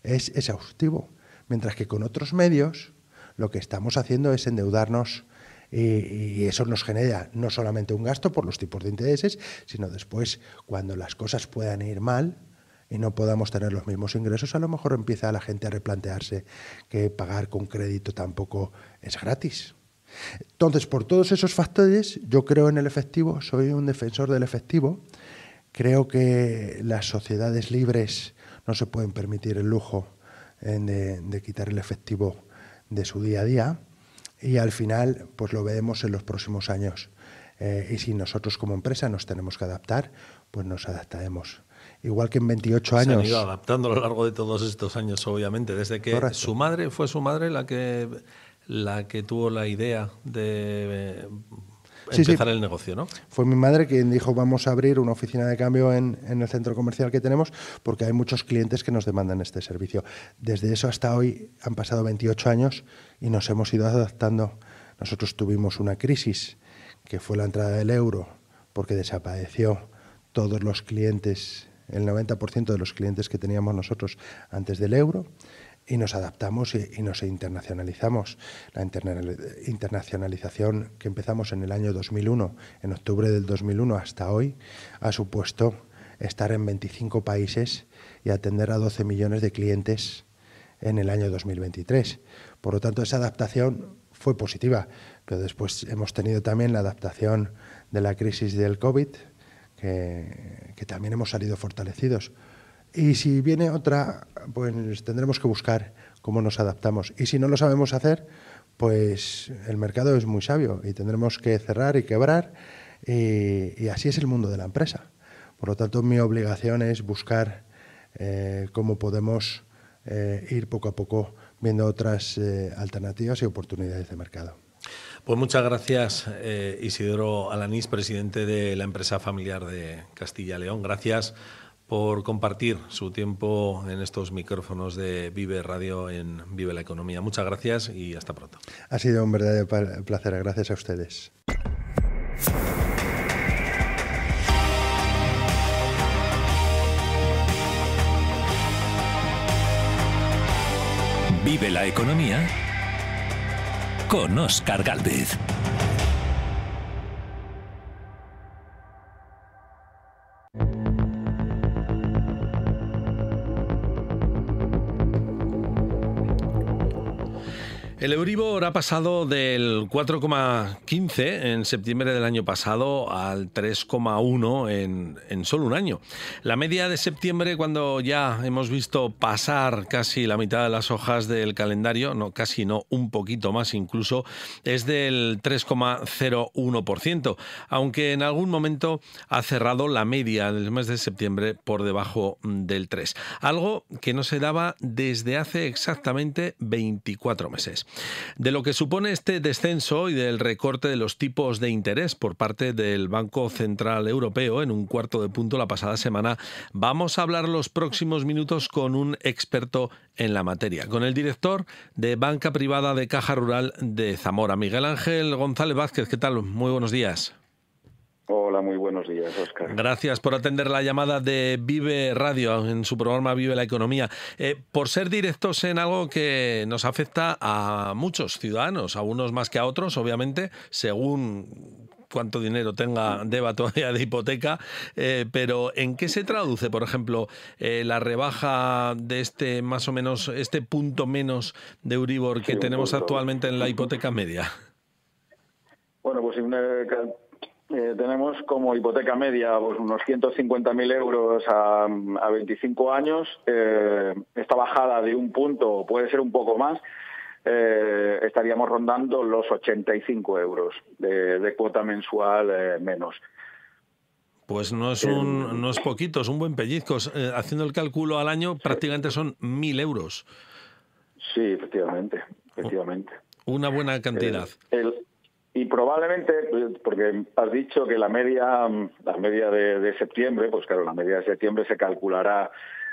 es exhaustivo, mientras que con otros medios lo que estamos haciendo es endeudarnos y, eso nos genera no solamente un gasto por los tipos de intereses, sino después cuando las cosas puedan ir mal y no podamos tener los mismos ingresos, a lo mejor empieza la gente a replantearse que pagar con crédito tampoco es gratis. Entonces, por todos esos factores, yo creo en el efectivo, soy un defensor del efectivo, creo que las sociedades libres no se pueden permitir el lujo eh, de, quitar el efectivo de su día a día y al final pues lo veremos en los próximos años. Eh, y si nosotros como empresa nos tenemos que adaptar, pues nos adaptaremos. Igual que en 28 años. Se han ido adaptando a lo largo de todos estos años, obviamente, desde que su madre fue su madre la que la que tuvo la idea de sí, empezar el negocio, ¿no? Fue mi madre quien dijo, vamos a abrir una oficina de cambio en, en, el centro comercial que tenemos porque hay muchos clientes que nos demandan este servicio. Desde eso hasta hoy han pasado 28 años y nos hemos ido adaptando. Nosotros tuvimos una crisis que fue la entrada del euro porque desapareció todos los clientes, el 90% de los clientes que teníamos nosotros antes del euro y nos adaptamos y, nos internacionalizamos. La internacionalización que empezamos en el año 2001, en octubre del 2001 hasta hoy, ha supuesto estar en 25 países y atender a 12 millones de clientes en el año 2023. Por lo tanto, esa adaptación fue positiva, pero después hemos tenido también la adaptación de la crisis del COVID, que también hemos salido fortalecidos. Y si viene otra, pues tendremos que buscar cómo nos adaptamos. Y si no lo sabemos hacer, pues el mercado es muy sabio y tendremos que cerrar y quebrar. Y, así es el mundo de la empresa. Por lo tanto, mi obligación es buscar eh, cómo podemos eh, ir poco a poco viendo otras eh, alternativas y oportunidades de mercado. Pues muchas gracias, Isidoro Alanís, presidente de la empresa familiar de Castilla León. Gracias por compartir su tiempo en estos micrófonos de Vive Radio en Vive la Economía. Muchas gracias y hasta pronto. Ha sido un verdadero placer. Gracias a ustedes. Vive la Economía con Oscar Galvez. El Euribor ha pasado del 4,15 en septiembre del año pasado al 3,1 en, en, solo un año. La media de septiembre, cuando ya hemos visto pasar casi la mitad de las hojas del calendario, no casi no, un poquito más incluso, es del 3,01%, aunque en algún momento ha cerrado la media del mes de septiembre por debajo del 3, algo que no se daba desde hace exactamente 24 meses. De lo que supone este descenso y del recorte de los tipos de interés por parte del Banco Central Europeo en un cuarto de punto la pasada semana, vamos a hablar los próximos minutos con un experto en la materia, con el director de Banca Privada de Caja Rural de Zamora, Miguel Ángel González Vázquez. ¿Qué tal? Muy buenos días. Hola, muy buenos días, Oscar. Gracias por atender la llamada de Vive Radio en su programa Vive la Economía. Eh, por ser directos en algo que nos afecta a muchos ciudadanos, a unos más que a otros, obviamente, según cuánto dinero tenga deba todavía de hipoteca, eh, pero ¿en qué se traduce, por ejemplo, eh, la rebaja de este más o menos, este punto menos de Euribor que tenemos actualmente en la hipoteca media? Bueno, pues en una eh, tenemos como hipoteca media pues, unos 150.000 euros a, 25 años. Eh, esta bajada de un punto puede ser un poco más. Eh, estaríamos rondando los 85 euros de, cuota mensual menos. Pues no es, un, no es poquito, es un buen pellizco. haciendo el cálculo al año, prácticamente son 1.000 euros. Sí, efectivamente, efectivamente. Una buena cantidad. Y probablemente, pues, porque has dicho que la media, mm, la media de, septiembre, pues claro, la media de septiembre se calculará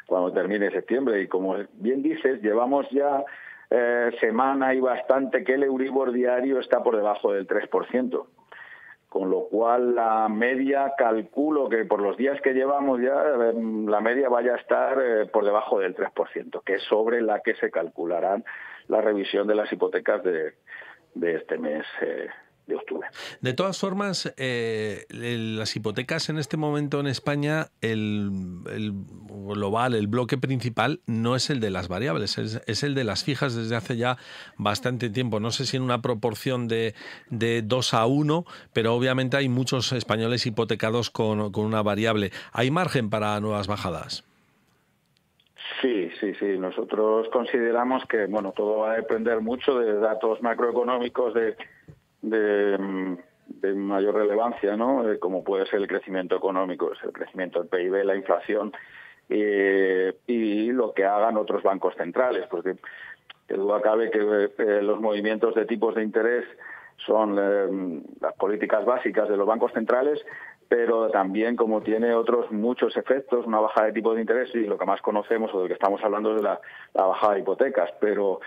cuando termine septiembre. Y como bien dices, llevamos ya eh, semana y bastante que el Euribor diario está por debajo del 3%. Con lo cual, la media, calculo que por los días que llevamos ya, eh, la media vaya a estar eh, por debajo del 3%, que es sobre la que se calcularán la revisión de las hipotecas de, de este mes de todas formas, eh, las hipotecas en este momento en España, el, global, el bloque principal, no es el de las variables, es, el de las fijas desde hace ya bastante tiempo. No sé si en una proporción de, de 2 a 1, pero obviamente hay muchos españoles hipotecados con, con una variable. ¿Hay margen para nuevas bajadas? Sí, sí, sí. Nosotros consideramos que bueno, todo va a depender mucho de datos macroeconómicos de de, mayor relevancia, ¿no? Eh, como puede ser el crecimiento económico, el crecimiento del PIB, la inflación eh, y lo que hagan otros bancos centrales, porque que duda cabe que eh, los movimientos de tipos de interés son las políticas básicas de los bancos centrales, pero también como tiene otros muchos efectos, una bajada de tipos de interés y lo que más conocemos o de lo que estamos hablando es de la, la bajada de hipotecas, pero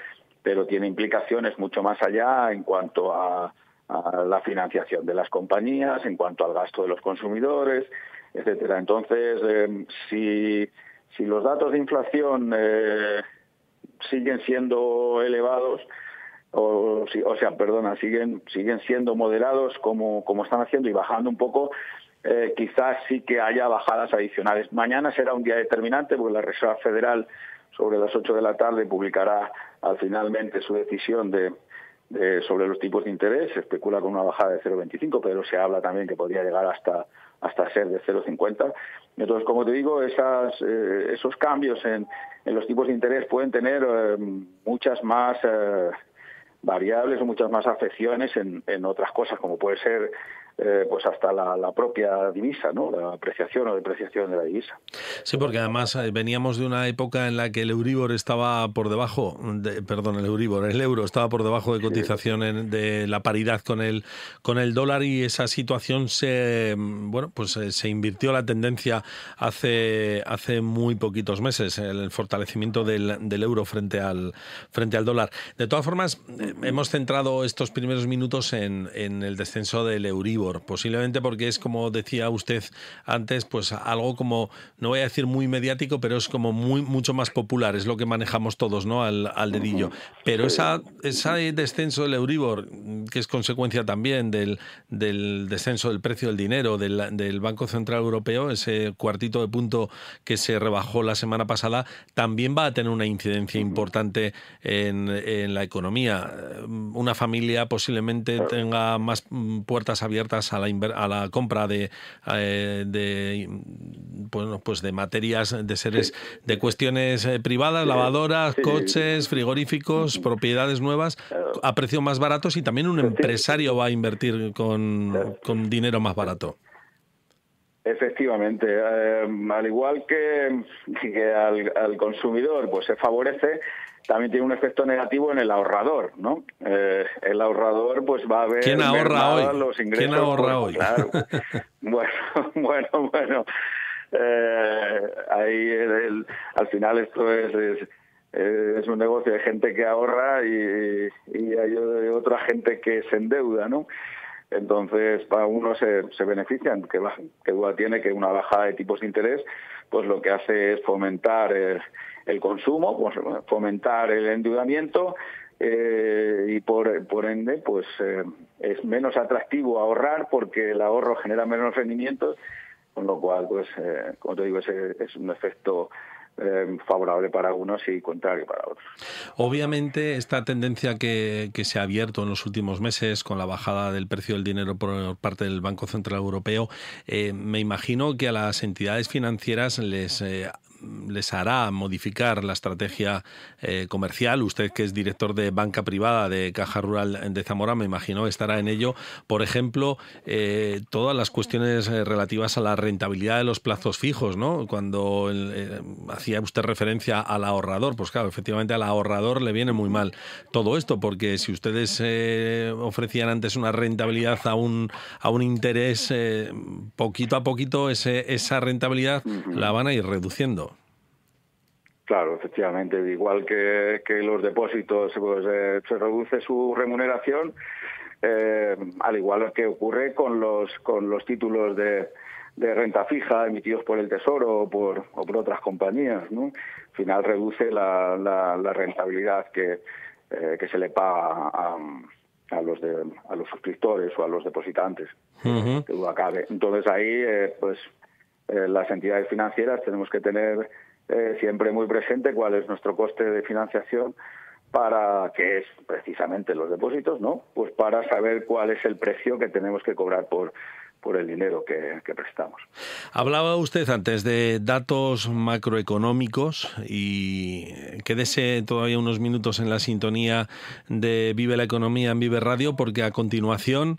pero tiene implicaciones mucho más allá en cuanto a a la financiación de las compañías, en cuanto al gasto de los consumidores, etcétera. Entonces, eh, si, si, los datos de inflación eh, siguen siendo elevados, o, o sea, perdona, siguen, siguen siendo moderados como, como están haciendo y bajando un poco, eh, quizás sí que haya bajadas adicionales. Mañana será un día determinante porque la Reserva Federal sobre las 8 de la tarde publicará finalmente su decisión de, eh, sobre los tipos de interés, se especula con una bajada de 0,25, pero se habla también que podría llegar hasta hasta ser de 0,50. Entonces, como te digo, esas, eh, esos cambios en, en, los tipos de interés pueden tener eh, muchas más variables o muchas más afecciones en, en, otras cosas, como puede ser eh, pues hasta la, propia divisa, ¿no? La apreciación o depreciación de la divisa. Sí, porque además eh, veníamos de una época en la que el Euribor estaba por debajo, perdón, el Euribor, el euro estaba por debajo de cotización de la paridad con el con el dólar y esa situación se mm, bueno, pues eh, se invirtió la tendencia hace hace muy poquitos meses el fortalecimiento del, euro frente al frente al dólar. De todas formas, hemos centrado estos primeros minutos en, en el descenso del Euribor posiblemente porque es como decía usted antes, pues algo como, no voy a decir muy mediático, pero es como muy, mucho más popular, es lo que manejamos todos, ¿no? Al, dedillo. Pero esa, ese descenso del Euribor, que es consecuencia también del, descenso del precio del dinero del, Banco Central Europeo, ese cuartito de punto que se rebajó la semana pasada, también va a tener una incidencia importante en la economía. Una familia posiblemente tenga más mm, puertas abiertas a la, compra de, eh, pues de materias, de seres, de cuestiones eh, privadas, lavadoras, coches, frigoríficos, propiedades nuevas a precios más baratos y también un empresario va a invertir con, dinero más barato. Efectivamente, eh, al igual que, al, al, consumidor, pues se favorece también tiene un efecto negativo en el ahorrador, ¿no? Eh, el ahorrador pues va a ver ¿Quién ahorra hoy? los ¿Quién ahorra hoy? bueno, bueno, bueno. Eh, ahí el, al final esto es, es un negocio de gente que ahorra y, y, hay otra gente que se endeuda, ¿no? Entonces, para uno se, se benefician, que, que duda tiene que una bajada de tipos de interés, pues lo que hace es fomentar el eh, el consumo, pues, fomentar el endeudamiento eh, y por, ende pues eh, es menos atractivo ahorrar porque el ahorro genera menos rendimientos, con lo cual pues eh, como te digo es, un efecto favorable para algunos y contrario para otros. Obviamente, esta tendencia que, se ha abierto en los últimos meses con la bajada del precio del dinero por parte del Banco Central Europeo, me imagino que a las entidades financieras les ha les hará modificar la estrategia eh, comercial. Usted que es director de banca privada de Caja Rural de Zamora, me imagino estará en ello. Por ejemplo, eh, todas las cuestiones eh, relativas a la rentabilidad de los plazos fijos, ¿no? Cuando hacía usted referencia al ahorrador, pues claro, efectivamente al ahorrador le viene muy mal todo esto, porque si ustedes ofrecían antes una rentabilidad a un, a un interés, poquito a poquito ese, esa rentabilidad la van a ir reduciendo. Claro, efectivamente, igual que, los depósitos, pues, eh, se reduce su remuneración, eh, al igual que ocurre con los, con los títulos de, renta fija emitidos por el Tesoro o por, otras compañías. ¿no? Al final reduce la, rentabilidad que, eh, que se le paga a, los de, a los suscriptores o a los depositantes entonces ahí pues las entidades financieras tenemos que tener eh, siempre muy presente cuál es nuestro coste de financiación para que es precisamente los depósitos, ¿no? Pues para saber cuál es el precio que tenemos que cobrar por por el dinero que, prestamos. Hablaba usted antes de datos macroeconómicos y quédese todavía unos minutos en la sintonía de Vive la Economía en Vive Radio porque a continuación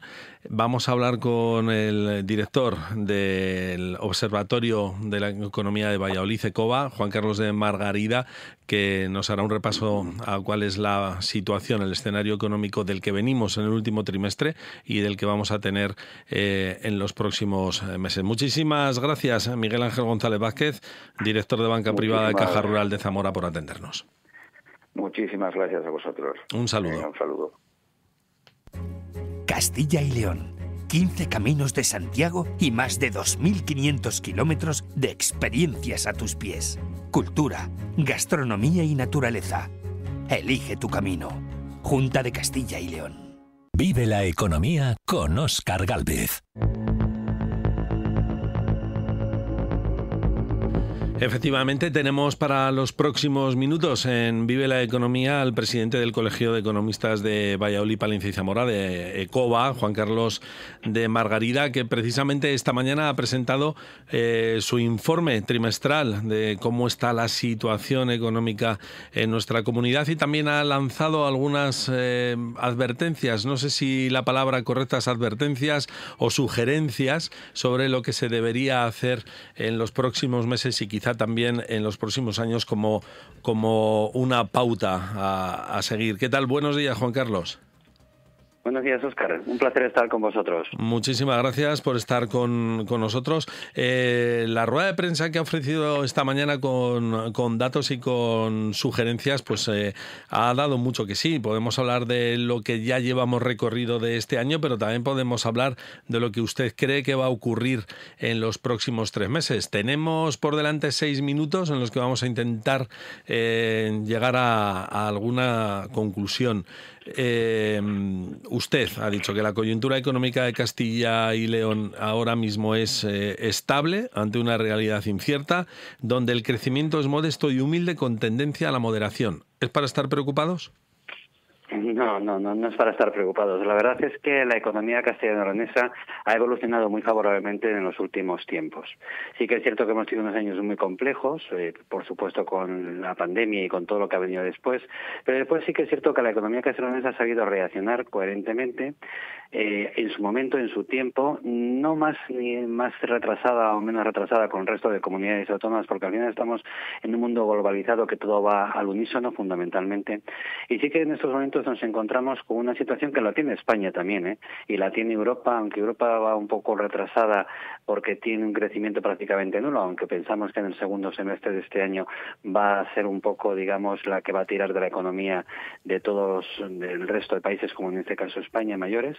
vamos a hablar con el director del Observatorio de la Economía de Valladolid, ECOBA, Juan Carlos de Margarida, que nos hará un repaso a cuál es la situación, el escenario económico del que venimos en el último trimestre y del que vamos a tener eh, en los próximos eh, meses. Muchísimas gracias, Miguel Ángel González Vázquez, director de Banca Privada de Caja Rural de Zamora, por atendernos. Muchísimas gracias a vosotros. Un saludo. un saludo. Castilla y León. 15 caminos de Santiago y más de 2.500 kilómetros de experiencias a tus pies. Cultura, gastronomía y naturaleza. Elige tu camino. Junta de Castilla y León. Vive la economía con Oscar Galvez. Efectivamente, tenemos para los próximos minutos en Vive la Economía al presidente del Colegio de Economistas de Valladolid, Palencia y Zamora, de ECOBA, Juan Carlos de Margarida, que precisamente esta mañana ha presentado eh, su informe trimestral de cómo está la situación económica en nuestra comunidad y también ha lanzado algunas eh, advertencias, no sé si la palabra correcta es advertencias o sugerencias sobre lo que se debería hacer en los próximos meses y quizás también en los próximos años como, como una pauta a seguir. ¿Qué tal? Buenos días, Juan Carlos. Buenos días, Oscar. Un placer estar con vosotros. Muchísimas gracias por estar con, nosotros. Eh, la rueda de prensa que ha ofrecido esta mañana con, datos y con sugerencias, pues eh, ha dado mucho que sí. Podemos hablar de lo que ya llevamos recorrido de este año, pero también podemos hablar de lo que usted cree que va a ocurrir en los próximos tres meses. Tenemos por delante seis minutos en los que vamos a intentar eh, llegar a alguna conclusión. Em, usted ha dicho que la coyuntura económica de Castilla y León ahora mismo es eh, estable ante una realidad incierta, donde el crecimiento es modesto y humilde con tendencia a la moderación. ¿Es para estar preocupados? No, no, no, es para estar preocupados. La verdad es que la economía castellano ha evolucionado muy favorablemente en los últimos tiempos. Sí que es cierto que hemos tenido unos años muy complejos, eh, por supuesto con la pandemia y con todo lo que ha venido después, pero después sí que es cierto que la economía castellano ha sabido reaccionar coherentemente eh, en su momento, en su tiempo, no más ni más retrasada o menos retrasada con el resto de comunidades autónomas, porque al final estamos en un mundo globalizado que todo va al unísono fundamentalmente. Y sí que en estos momentos nos encontramos con una situación que la tiene España también, ¿eh? y la tiene Europa, aunque Europa va un poco retrasada porque tiene un crecimiento prácticamente nulo, aunque pensamos que en el segundo semestre de este año va a ser un poco, digamos, la que va a tirar de la economía de todos el resto de países, como en este caso España, mayores,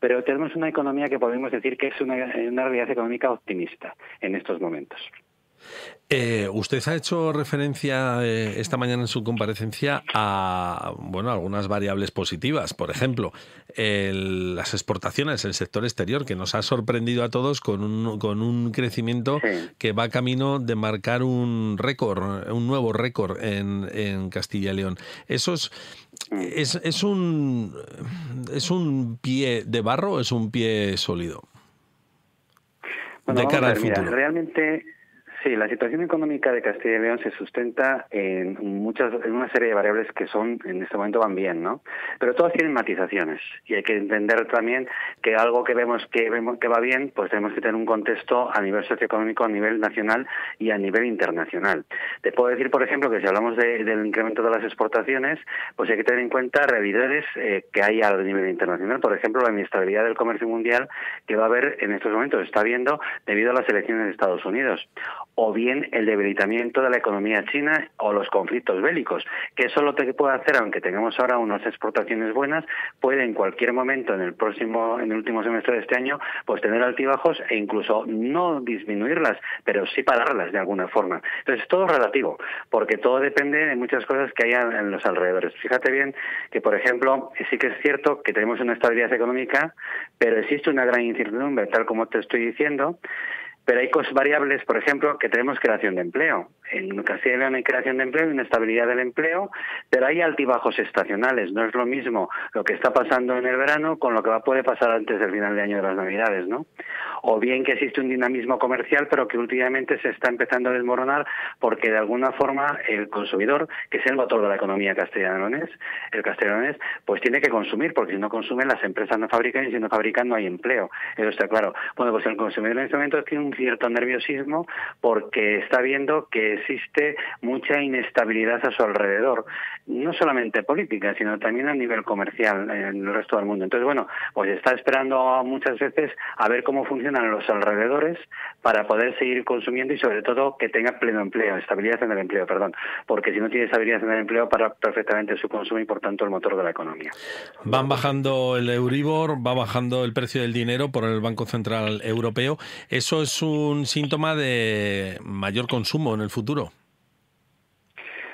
pero tenemos una economía que podemos decir que es una realidad económica optimista en estos momentos. Eh, usted ha hecho referencia eh, esta mañana en su comparecencia a bueno, algunas variables positivas. Por ejemplo, las exportaciones, el sector exterior, que nos ha sorprendido a todos con un, con un crecimiento que va camino de marcar un récord, un nuevo récord en, Castilla y León. Eso es, es, un, ¿Es un pie de barro o es un pie sólido? de cara al futuro. realmente Sí, la situación económica de Castilla y León se sustenta en muchas, en una serie de variables que son en este momento van bien, ¿no? Pero todas tienen matizaciones y hay que entender también que algo que vemos que vemos que va bien, pues tenemos que tener un contexto a nivel socioeconómico, a nivel nacional y a nivel internacional. Te puedo decir, por ejemplo, que si hablamos del incremento de las exportaciones, pues hay que tener en cuenta realidades eh, que hay a nivel internacional. Por ejemplo, la inestabilidad del comercio mundial que va a haber en estos momentos está viendo debido a las elecciones de Estados Unidos o bien el debilitamiento de la economía china o los conflictos bélicos, que eso lo que puede hacer, aunque tengamos ahora unas exportaciones buenas, puede en cualquier momento en el próximo, en el último semestre de este año, pues tener altibajos e incluso no disminuirlas, pero sí pararlas de alguna forma. Entonces todo relativo, porque todo depende de muchas cosas que hay en los alrededores. Fíjate bien que, por ejemplo, sí que es cierto que tenemos una estabilidad económica, pero existe una gran incertidumbre, tal como te estoy diciendo, pero hay variables, por ejemplo, que tenemos creación de empleo. En Castilla y León hay creación de empleo, estabilidad del empleo, pero hay altibajos estacionales. No es lo mismo lo que está pasando en el verano con lo que va puede pasar antes del final de año de las Navidades, ¿no? O bien que existe un dinamismo comercial, pero que últimamente se está empezando a desmoronar porque de alguna forma el consumidor, que es el motor de la economía castellanones, el castellanones, pues tiene que consumir, porque si no consumen las empresas no fabrican y si no fabrican no hay empleo. Eso está claro. Bueno, pues el consumidor en este momento tiene un cierto nerviosismo porque está viendo que existe mucha inestabilidad a su alrededor, no solamente política, sino también a nivel comercial en el resto del mundo. Entonces, bueno, pues está esperando muchas veces a ver cómo funcionan los alrededores para poder seguir consumiendo y sobre todo que tenga pleno empleo, estabilidad en el empleo, perdón, porque si no tiene estabilidad en el empleo para perfectamente su consumo y por tanto el motor de la economía. Van bajando el Euribor, va bajando el precio del dinero por el Banco Central Europeo. Eso es un síntoma de mayor consumo en el futuro?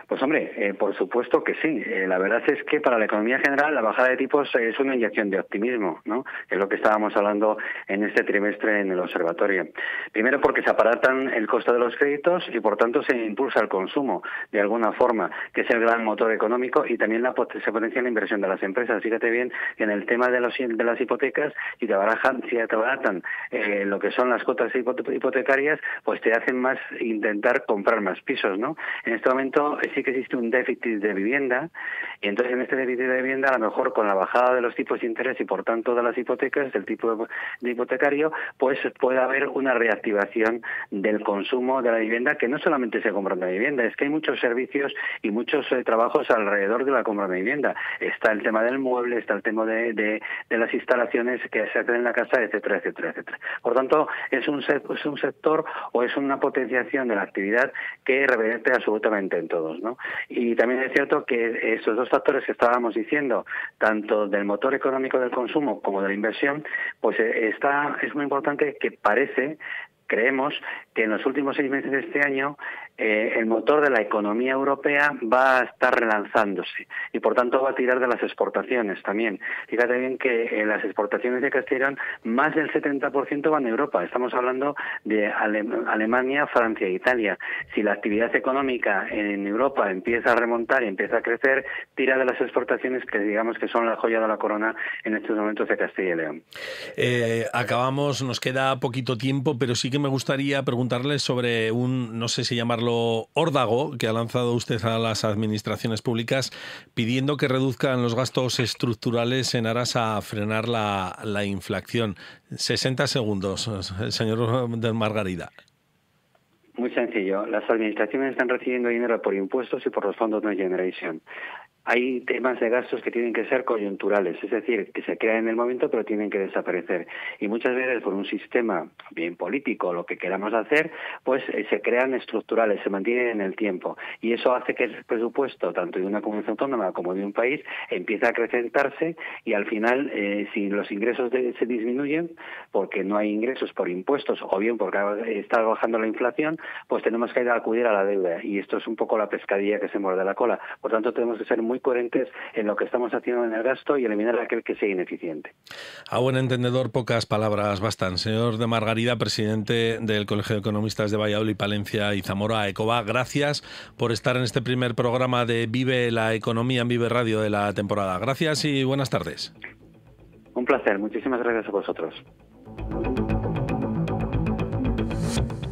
Pues hombre, eh, por supuesto que sí. Eh, la verdad es que para la economía general la bajada de tipos eh, es una inyección de optimismo, ¿no? es lo que estábamos hablando en este trimestre en el observatorio. Primero porque se aparatan el costo de los créditos y por tanto se impulsa el consumo de alguna forma, que es el gran motor económico y también la, se potencia la inversión de las empresas. Fíjate bien que en el tema de, los, de las hipotecas, si te barajan, si te abaratan lo que son las cuotas hipotecarias, pues te hacen más intentar comprar más pisos, ¿no? En este momento que existe un déficit de vivienda y entonces en este déficit de vivienda a lo mejor con la bajada de los tipos de interés y por tanto de las hipotecas, del tipo de hipotecario, pues puede haber una reactivación del consumo de la vivienda que no solamente se compra una vivienda, es que hay muchos servicios y muchos eh, trabajos alrededor de la compra de vivienda. Está el tema del mueble, está el tema de, las instalaciones que se hacen en la casa, etcétera, etcétera, etcétera. Por tanto, es un, es un sector o es una potenciación de la actividad que reverente absolutamente en todos. Y también es cierto que esos dos factores que estábamos diciendo, tanto del motor económico del consumo como de la inversión, pues eh, está, es muy importante que parece creemos que en los últimos seis meses de este año eh, el motor de la economía europea va a estar relanzándose y por tanto va a tirar de las exportaciones también. Fíjate bien que eh, las exportaciones de Castilla y León, más del 70% van a Europa. Estamos hablando de Alemania, Francia e Italia. Si la actividad económica en Europa empieza a remontar y empieza a crecer, tira de las exportaciones que digamos que son la joya de la corona en estos momentos de Castilla y León. Eh, acabamos, nos queda poquito tiempo, pero sí que me gustaría preguntarle sobre un, no sé si llamarlo órdago que ha lanzado usted a las administraciones públicas pidiendo que reduzcan los gastos estructurales en aras a frenar la, la inflación. 60 segundos, señor de Margarida. Muy sencillo. Las administraciones están recibiendo dinero por impuestos y por los fondos de Generation hay temas de gastos que tienen que ser coyunturales, es decir, que se crean en el momento pero tienen que desaparecer. Y muchas veces por un sistema bien político, lo que queramos hacer, pues eh, se crean estructurales, se mantienen en el tiempo. Y eso hace que el presupuesto, tanto de una comunidad autónoma como de un país, empiece a acrecentarse y al final, eh, si los ingresos se disminuyen, porque no hay ingresos por impuestos o bien porque está bajando la inflación, pues tenemos que ir a acudir a la deuda. Y esto es un poco la pescadilla que se muerde la cola. Por tanto, tenemos que ser muy coherentes en lo que estamos haciendo en el gasto y eliminar aquel que sea ineficiente. A buen entendedor, pocas palabras bastan. Señor de Margarida, presidente del Colegio de Economistas de Valladolid, Palencia y Zamora, ECOBA, gracias por estar en este primer programa de Vive la Economía en Vive Radio de la temporada. Gracias y buenas tardes. Un placer, muchísimas gracias a vosotros.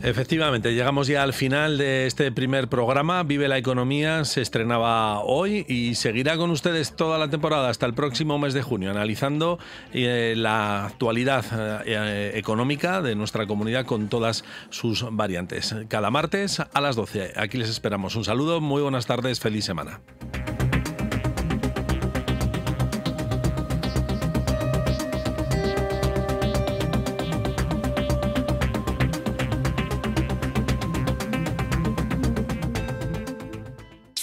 Efectivamente, llegamos ya al final de este primer programa. Vive la economía se estrenaba hoy y seguirá con ustedes toda la temporada hasta el próximo mes de junio, analizando eh, la actualidad eh, eh, económica de nuestra comunidad con todas sus variantes. Cada martes a las 12. Aquí les esperamos. Un saludo, muy buenas tardes, feliz semana.